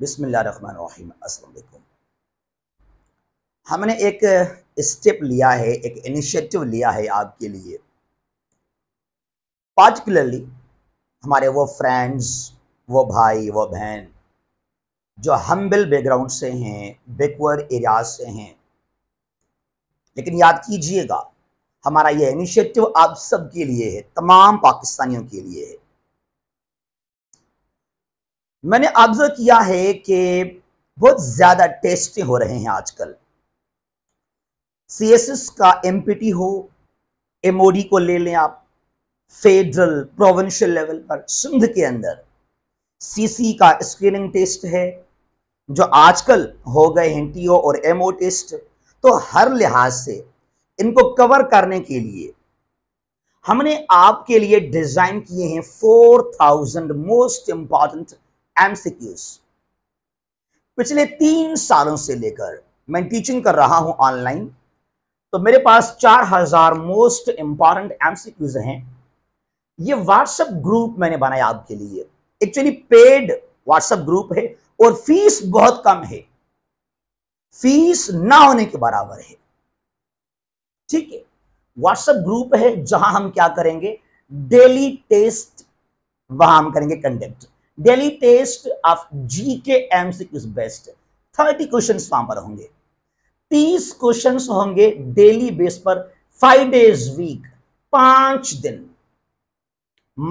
बिसमीम असलकुम हमने एक स्टेप लिया है एक इनिशिएटिव लिया है आपके लिए पार्टिकुलरली हमारे वो फ्रेंड्स वो भाई वो बहन जो हम्बल बैकग्राउंड से हैं बैकवर्ड एरियाज से हैं लेकिन याद कीजिएगा हमारा ये इनिशिएटिव आप सब के लिए है तमाम पाकिस्तानियों के लिए है मैंने ऑब्जर्व किया है कि बहुत ज़्यादा टेस्ट हो रहे हैं आजकल सीएसएस का एमपीटी हो एमओडी को ले लें आप फेडरल प्रोविंशियल लेवल पर सिंध के अंदर सीसी का स्क्रीनिंग टेस्ट है जो आजकल हो गए हैं टीओ और एमओ टेस्ट तो हर लिहाज से इनको कवर करने के लिए हमने आपके लिए डिजाइन किए हैं 4000 मोस्ट इंपॉर्टेंट एमसीक्यूज पिछले तीन सालों से लेकर मैं टीचिंग कर रहा हूं ऑनलाइन तो मेरे पास 4000 मोस्ट इंपॉर्टेंट एमसीक्यूज हैं ये व्हाट्सएप ग्रुप मैंने बनाया आपके लिए एक्चुअली पेड व्हाट्सएप ग्रुप है और फीस बहुत कम है फीस ना होने के बराबर है ठीक है व्हाट्सएप ग्रुप है जहां हम क्या करेंगे डेली टेस्ट वहां हम करेंगे conduct daily test of G K M MCQs based thirty question वहां पर होंगे तीस क्वेश्चन होंगे डेली बेस पर फाइव डेज वीक पांच दिन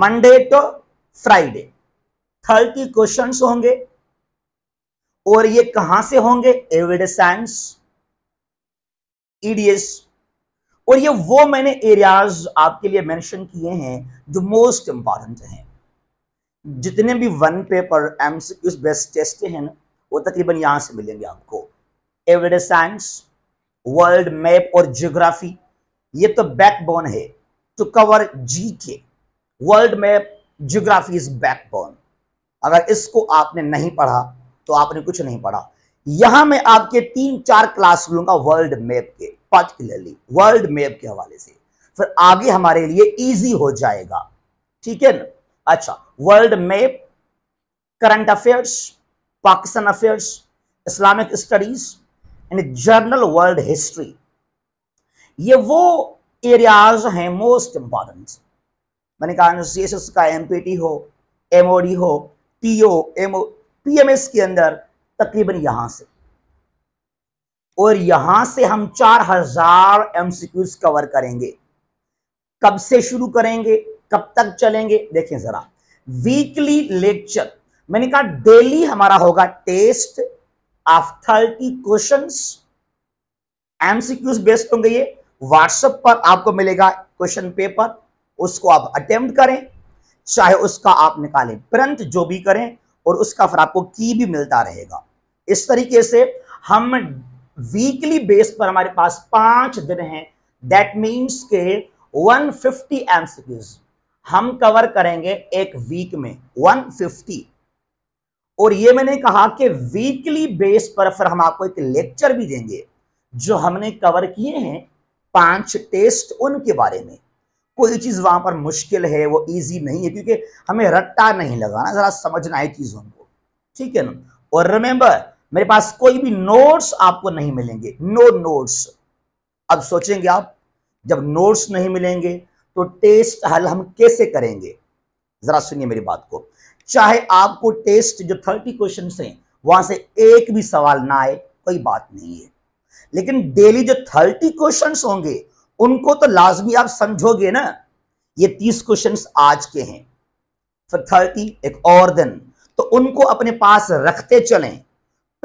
Monday to Friday thirty question होंगे और ये कहां से होंगे एविड साइंस ईडीएस और ये वो मैंने एरियाज आपके लिए मेंशन किए हैं जो मोस्ट इंपॉर्टेंट हैं जितने भी one paper MCQs based test हैं वो तकरीबन यहाँ से मिलेंगे आपको एवरीडे साइंस वर्ल्ड मैप और जियोग्राफी ये तो बैकबोन है to cover G K world map geography is backbone अगर इसको आपने नहीं पढ़ा तो आपने कुछ नहीं पढ़ा यहां मैं आपके तीन चार क्लास लूंगा वर्ल्ड मैप के पर्टिकुलरली वर्ल्ड मैप के हवाले से फिर आगे हमारे लिए इजी हो जाएगा ठीक है ना अच्छा world map current affairs Pakistan affairs Islamic studies and general world history ये वो एरियाज हैं मोस्ट इंपॉर्टेंट मैंने कहा सी का एमपीटी हो एम हो PO MO M O P M S के अंदर तकरीबन यहां से और यहां से हम चार हजार एमसीक्यूज कवर करेंगे कब से शुरू करेंगे कब तक चलेंगे देखें जरा वीकली लेक्चर मैंने कहा डेली हमारा होगा test of thirty question MCQs based होंगे ये व्हाट्सएप पर आपको मिलेगा क्वेश्चन पेपर उसको आप अटेम्प्ट करें चाहे उसका आप निकालें प्रंत जो भी करें और उसका फिर आपको की भी मिलता रहेगा इस तरीके से हम वीकली बेस पर हमारे पास पांच दिन हैं दैट मीन्स के 150 एमसीक्यूज हम कवर करेंगे एक वीक में 150 और ये मैंने कहा कि वीकली बेस पर फिर हम आपको एक लेक्चर भी देंगे जो हमने कवर किए हैं पांच टेस्ट उनके बारे में कोई चीज वहां पर मुश्किल है वो इजी नहीं है क्योंकि हमें रट्टा नहीं लगाना जरा समझना है चीजों को ठीक है ना और रिमेंबर मेरे पास कोई भी नोट्स आपको नहीं मिलेंगे नो नोट्स अब सोचेंगे आप जब नोट्स नहीं मिलेंगे तो टेस्ट हल हम कैसे करेंगे जरा सुनिए मेरी बात को चाहे आपको टेस्ट जो थर्टी क्वेश्चन हैं वहां से एक भी सवाल ना आए कोई बात नहीं है लेकिन डेली जो थर्टी क्वेश्चन होंगे उनको तो लाजमी आप समझोगे ना ये तीस क्वेश्चन आज के हैं फिर थर्टी एक और दिन तो उनको अपने पास रखते चलें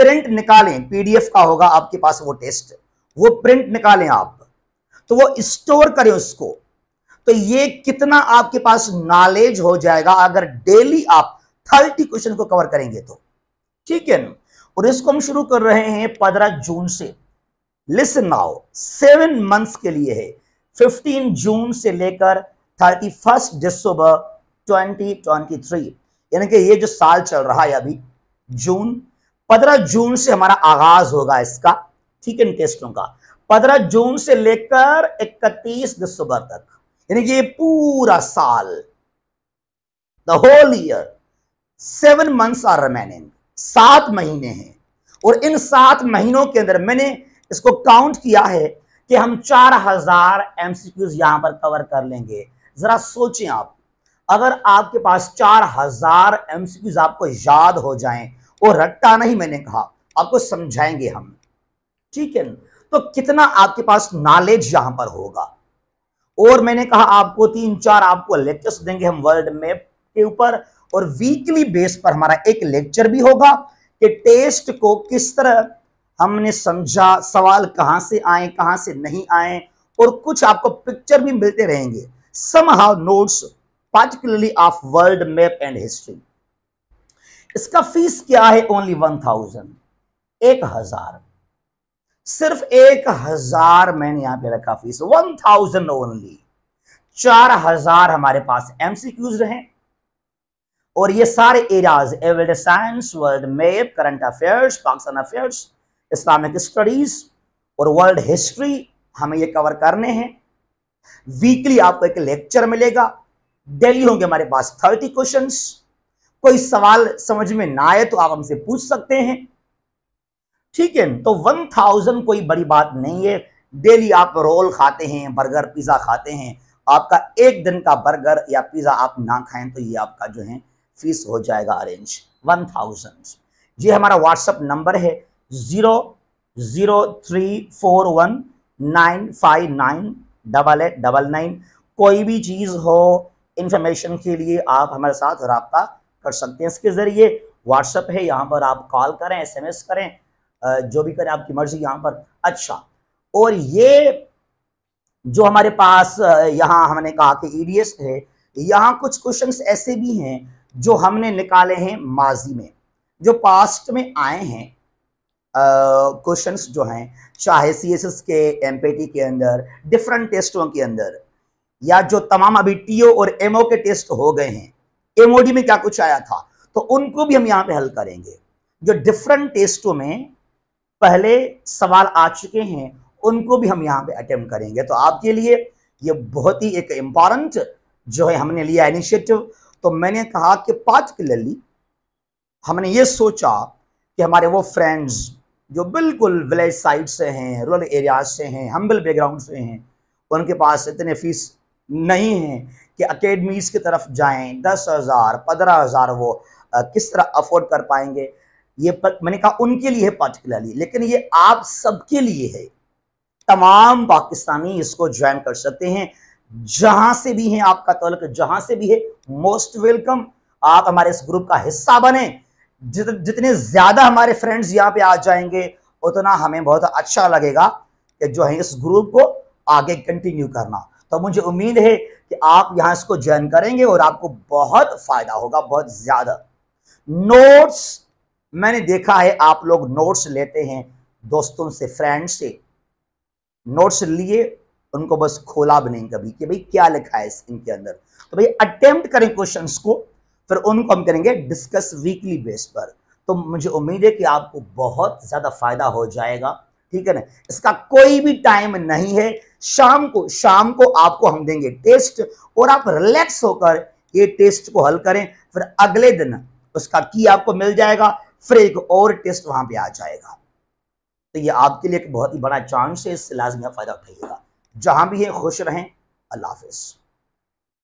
प्रिंट निकालें पीडीएफ का होगा आपके पास वो टेस्ट वो प्रिंट निकालें आप तो वो स्टोर करें उसको तो ये कितना आपके पास नॉलेज हो जाएगा अगर डेली आप थर्टी क्वेश्चन को कवर करेंगे तो ठीक है और इसको हम शुरू कर रहे हैं पंद्रह जून से लिसन नाउ सेवन मंथ्स के लिए है फिफ्टीन जून से लेकर thirty first December twenty twenty three यानी कि ये जो साल चल रहा है अभी जून पंद्रह जून से हमारा आगाज होगा इसका ठीक है टेस्टों का पंद्रह जून से लेकर इकतीस दिसंबर तक यानी कि पूरा साल the whole year seven months are remaining सात महीने हैं और इन सात महीनों के अंदर मैंने इसको काउंट किया है कि हम चार हजार एमसीक्यूज यहां पर कवर कर लेंगे जरा सोचें आप अगर आपके पास चार हजार एमसीक्यूज आपको याद हो जाएं और रट्टा नहीं मैंने कहा आपको समझाएंगे हम ठीक है तो कितना आपके पास नॉलेज यहां पर होगा और मैंने कहा आपको तीन चार आपको लेक्चर्स देंगे हम वर्ल्ड मैप के ऊपर और वीकली बेस पर हमारा एक लेक्चर भी होगा कि टेस्ट को किस तरह हमने समझा सवाल कहां से आए कहां से नहीं आए और कुछ आपको पिक्चर भी मिलते रहेंगे somehow notes particularly of world map and history इसका फीस क्या है ओनली वन थाउजेंड एक हजार सिर्फ एक हजार मैंने यहां पे रखा फीस वन थाउजेंड ओनली चार हजार हमारे पास एमसीक्यूज रहे और ये सारे एरियाज एवल्ड science world map current affairs Pakistan affairs Islamic studies और वर्ल्ड हिस्ट्री हमें ये कवर करने हैं वीकली आपको एक लेक्चर मिलेगा डेली होंगे हमारे पास थर्टी क्वेश्चंस कोई सवाल समझ में ना आए तो आप हमसे पूछ सकते हैं ठीक है तो वन थाउजेंड कोई बड़ी बात नहीं है डेली आप रोल खाते हैं बर्गर पिज़्ज़ा खाते हैं आपका एक दिन का बर्गर या पिज़्ज़ा आप ना खाएं तो ये आपका जो है फीस हो जाएगा अरेंज वन थाउजेंड ये हमारा व्हाट्सअप नंबर है zero zero three four one nine five nine double eight double nine कोई भी चीज़ हो इंफॉर्मेशन के लिए आप हमारे साथ रबता कर सकते हैं इसके ज़रिए व्हाट्सएप है यहाँ पर आप कॉल करें एस करें जो भी करें आपकी मर्जी यहाँ पर अच्छा और ये जो हमारे पास यहाँ हमने कहा कि ईडीएस e है यहाँ कुछ क्वेश्चन ऐसे भी हैं जो हमने निकाले हैं माजी में जो पास्ट में आए हैं क्वेश्चंस जो हैं चाहे सीएसएस के एमपीटी के अंदर डिफरेंट टेस्टों के अंदर या जो तमाम अभी टीओ और एमओ के टेस्ट हो गए हैं एमओडी में क्या कुछ आया था तो उनको भी हम यहाँ पे हल करेंगे जो डिफरेंट टेस्टों में पहले सवाल आ चुके हैं उनको भी हम यहाँ पे अटेम्प्ट करेंगे तो आपके लिए ये बहुत ही एक इम्पॉर्टेंट जो है हमने लिया इनिशिएटिव तो मैंने कहा कि पार्टिकुलरली हमने ये सोचा कि हमारे वो फ्रेंड्स जो बिल्कुल विलेज साइड से हैं रूरल एरियाज से हैं हम्बल बैकग्राउंड से हैं उनके पास इतने फीस नहीं है कि अकेडमीज़ की तरफ जाएं दस हज़ार पंद्रह हज़ार वो किस तरह अफोर्ड कर पाएंगे ये पर, मैंने कहा उनके लिए है लेकिन ये आप सबके लिए है तमाम पाकिस्तानी इसको ज्वाइन कर सकते हैं जहां से भी है आपका तलक जहां से भी है मोस्ट वेलकम आप हमारे इस ग्रुप का हिस्सा बने जित, जितने ज्यादा हमारे फ्रेंड्स यहाँ पे आ जाएंगे उतना हमें बहुत अच्छा लगेगा कि जो है इस ग्रुप को आगे कंटिन्यू करना तो मुझे उम्मीद है कि आप यहां इसको ज्वाइन करेंगे और आपको बहुत फायदा होगा बहुत ज्यादा नोट्स मैंने देखा है आप लोग नोट्स लेते हैं दोस्तों से फ्रेंड से नोट्स लिए उनको बस खोला भी नहीं कभी कि भाई क्या लिखा है इनके अंदर तो भाई अटेम्प्ट करें क्वेश्चंस को फिर उनको हम करेंगे डिस्कस वीकली बेस पर तो मुझे उम्मीद है कि आपको बहुत ज़्यादा फायदा हो जाएगा ठीक है ना इसका कोई भी टाइम नहीं है शाम को शाम को आपको हम देंगे टेस्ट और आप रिलैक्स होकर ये टेस्ट को हल करें फिर अगले दिन उसका की आपको मिल जाएगा फिर एक और टेस्ट वहां पे आ जाएगा तो ये आपके लिए एक बहुत ही बड़ा चांस है इससे लाजमी फ़ायदा उठाइएगा जहां भी है खुश रहें अल्लाह हाफिज़